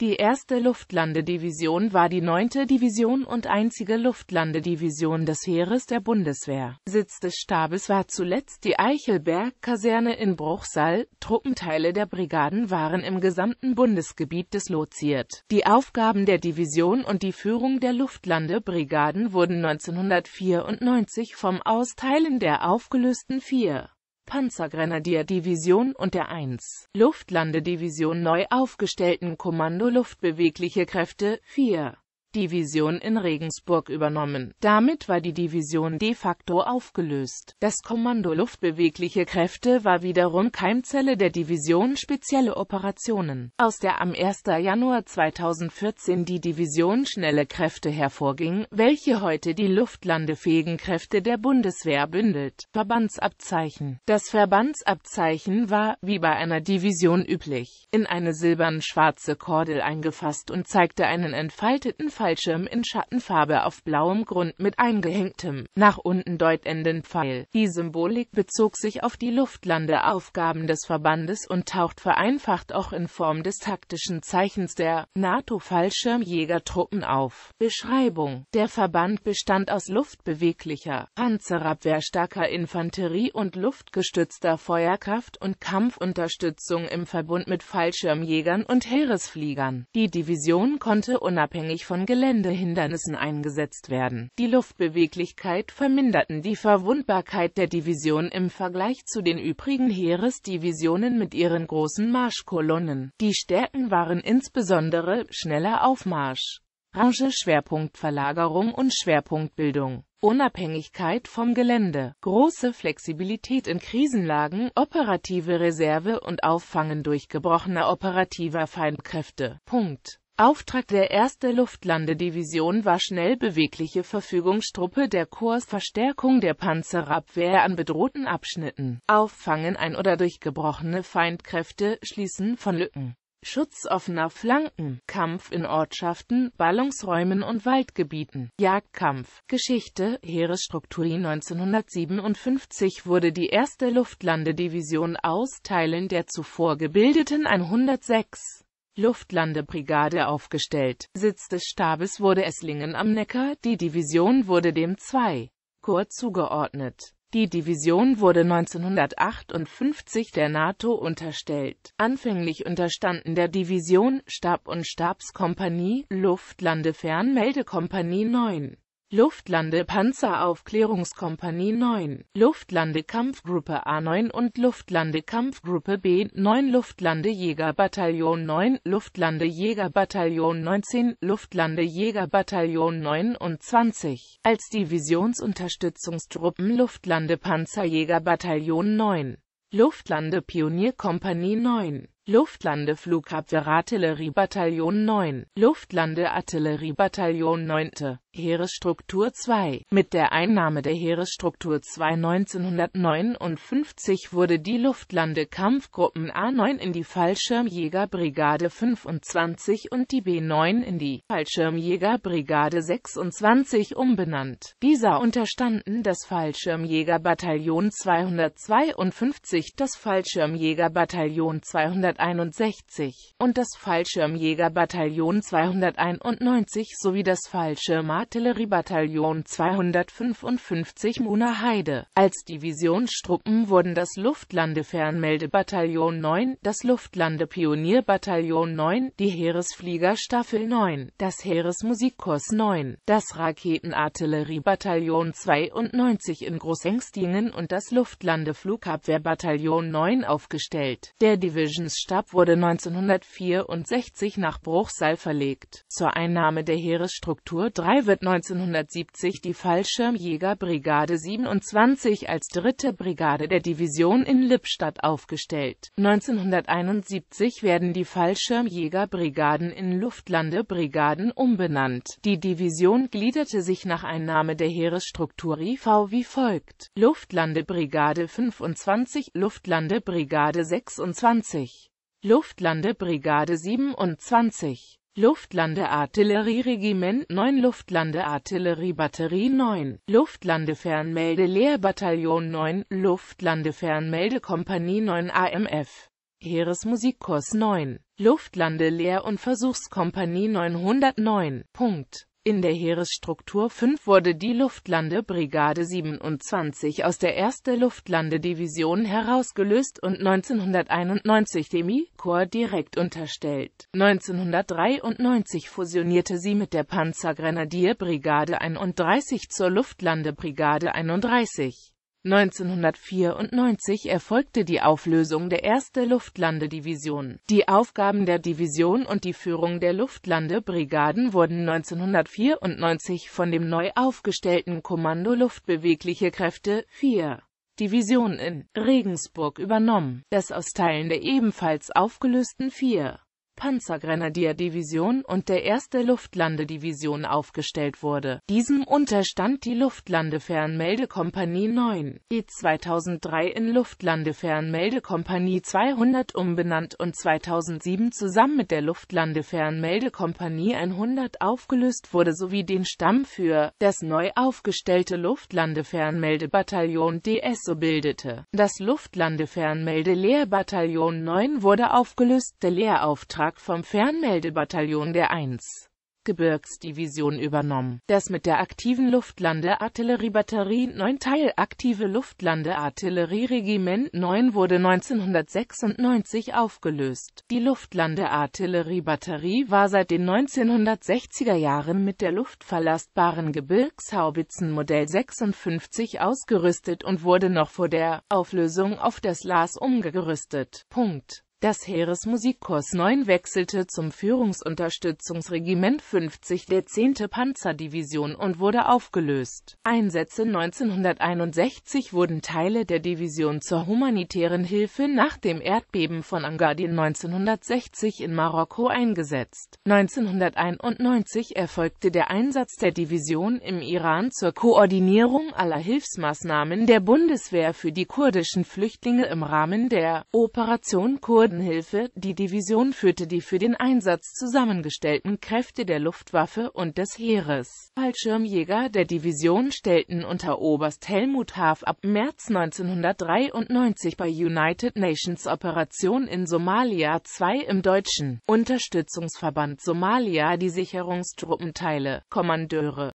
Die erste Luftlandedivision war die neunte Division und einzige Luftlandedivision des Heeres der Bundeswehr. Sitz des Stabes war zuletzt die Eichelberg-Kaserne in Bruchsal, Truppenteile der Brigaden waren im gesamten Bundesgebiet disloziert. Die Aufgaben der Division und die Führung der Luftlandebrigaden wurden 1994 vom Austeilen der aufgelösten vier Panzergrenadierdivision und der 1. Luftlandedivision neu aufgestellten Kommando Luftbewegliche Kräfte, 4. Division in Regensburg übernommen. Damit war die Division de facto aufgelöst. Das Kommando Luftbewegliche Kräfte war wiederum Keimzelle der Division Spezielle Operationen, aus der am 1. Januar 2014 die Division Schnelle Kräfte hervorging, welche heute die luftlandefähigen Kräfte der Bundeswehr bündelt. Verbandsabzeichen Das Verbandsabzeichen war, wie bei einer Division üblich, in eine silbern-schwarze Kordel eingefasst und zeigte einen entfalteten Fallschirm in Schattenfarbe auf blauem Grund mit eingehängtem, nach unten deutenden Pfeil. Die Symbolik bezog sich auf die Luftlandeaufgaben des Verbandes und taucht vereinfacht auch in Form des taktischen Zeichens der NATO-Fallschirmjägertruppen auf. Beschreibung Der Verband bestand aus luftbeweglicher, panzerabwehrstarker Infanterie und luftgestützter Feuerkraft und Kampfunterstützung im Verbund mit Fallschirmjägern und Heeresfliegern. Die Division konnte unabhängig von Geländehindernissen eingesetzt werden. Die Luftbeweglichkeit verminderten die Verwundbarkeit der Division im Vergleich zu den übrigen Heeresdivisionen mit ihren großen Marschkolonnen. Die Stärken waren insbesondere schneller Aufmarsch, Range Schwerpunktverlagerung und Schwerpunktbildung. Unabhängigkeit vom Gelände, große Flexibilität in Krisenlagen, operative Reserve und Auffangen durch gebrochener operativer Feindkräfte. Punkt. Auftrag der 1. Luftlandedivision war schnell bewegliche Verfügungstruppe der Korps Verstärkung der Panzerabwehr an bedrohten Abschnitten, Auffangen ein- oder durchgebrochene Feindkräfte, Schließen von Lücken. Schutz offener Flanken, Kampf in Ortschaften, Ballungsräumen und Waldgebieten, Jagdkampf, Geschichte, Heeresstruktur 1957 wurde die 1. Luftlandedivision aus Teilen der zuvor gebildeten 106. Luftlandebrigade aufgestellt. Sitz des Stabes wurde Esslingen am Neckar, die Division wurde dem 2. Korps zugeordnet. Die Division wurde 1958 der NATO unterstellt. Anfänglich unterstanden der Division Stab und Stabskompanie Luftlandefernmeldekompanie 9. Luftlandepanzeraufklärungskompanie 9, Luftlandekampfgruppe A9 und Luftlandekampfgruppe B9, Luftlandejägerbataillon 9, Luftlandejägerbataillon 19, Luftlandejägerbataillon 29, als Divisionsunterstützungstruppen Luftlandepanzerjägerbataillon 9, Luftlandepionierkompanie 9, Luftlandeflugabwehrartilleriebataillon 9, Luftlandeartilleriebataillon 9. Heeresstruktur 2 Mit der Einnahme der Heeresstruktur 2 1959 wurde die Luftlandekampfgruppen A9 in die Fallschirmjägerbrigade 25 und die B9 in die Fallschirmjägerbrigade 26 umbenannt. Dieser unterstanden das Fallschirmjägerbataillon 252, das Fallschirmjägerbataillon 261 und das Fallschirmjägerbataillon 291 sowie das Fallschirm Artilleriebataillon 255 Munaheide. Als Divisionstruppen wurden das Luftlandefernmeldebataillon 9, das Luftlandepionierbataillon 9, die Heeresfliegerstaffel 9, das Heeresmusikkurs 9, das Raketenartilleriebataillon 92 in Großengstingen und das Luftlandeflugabwehrbataillon 9 aufgestellt. Der Divisionsstab wurde 1964 nach Bruchsal verlegt. Zur Einnahme der Heeresstruktur 3 wird 1970 die Fallschirmjägerbrigade 27 als dritte Brigade der Division in Lippstadt aufgestellt. 1971 werden die Fallschirmjägerbrigaden in Luftlandebrigaden umbenannt. Die Division gliederte sich nach Einnahme der Heeresstruktur IV wie folgt. Luftlandebrigade 25, Luftlandebrigade 26, Luftlandebrigade 27. Luftlandeartillerieregiment 9 Luftlandeartilleriebatterie 9 Luftlandefernmeldelehrbataillon 9 Luftlandefernmeldekompanie 9 AMF Heeresmusikkurs 9 Luftlandelehr- und Versuchskompanie 909. Punkt in der Heeresstruktur 5 wurde die Luftlandebrigade 27 aus der 1. Luftlandedivision herausgelöst und 1991 dem I-Korps direkt unterstellt. 1993 fusionierte sie mit der Panzergrenadierbrigade 31 zur Luftlandebrigade 31. 1994 erfolgte die Auflösung der 1. Luftlandedivision. Die Aufgaben der Division und die Führung der Luftlandebrigaden wurden 1994 von dem neu aufgestellten Kommando Luftbewegliche Kräfte 4. Division in Regensburg übernommen, das aus Teilen der ebenfalls aufgelösten 4. Panzergrenadierdivision und der 1. Luftlandedivision aufgestellt wurde. Diesem unterstand die Luftlandefernmeldekompanie 9, die 2003 in Luftlandefernmeldekompanie 200 umbenannt und 2007 zusammen mit der Luftlandefernmeldekompanie 100 aufgelöst wurde sowie den Stamm für das neu aufgestellte Luftlandefernmeldebataillon DSO bildete. Das Luftlandefernmelde-Lehrbataillon 9 wurde aufgelöst, der Lehrauftrag Auftrag vom Fernmeldebataillon der 1. Gebirgsdivision übernommen, das mit der aktiven Luftlandeartilleriebatterie 9 Teil aktive Luftlandeartillerieregiment 9 wurde 1996 aufgelöst. Die Luftlandeartilleriebatterie war seit den 1960er Jahren mit der luftverlastbaren Gebirgshaubitzen Modell 56 ausgerüstet und wurde noch vor der Auflösung auf das LAS umgerüstet. Punkt. Das Heeresmusikkorps 9 wechselte zum Führungsunterstützungsregiment 50 der 10. Panzerdivision und wurde aufgelöst. Einsätze 1961 wurden Teile der Division zur humanitären Hilfe nach dem Erdbeben von Engadin 1960 in Marokko eingesetzt. 1991 erfolgte der Einsatz der Division im Iran zur Koordinierung aller Hilfsmaßnahmen der Bundeswehr für die kurdischen Flüchtlinge im Rahmen der Operation Kurd Behördenhilfe. Die Division führte die für den Einsatz zusammengestellten Kräfte der Luftwaffe und des Heeres. Fallschirmjäger der Division stellten unter Oberst Helmut Haaf ab März 1993 bei United Nations Operation in Somalia 2 im deutschen Unterstützungsverband Somalia die Sicherungstruppenteile, Kommandeure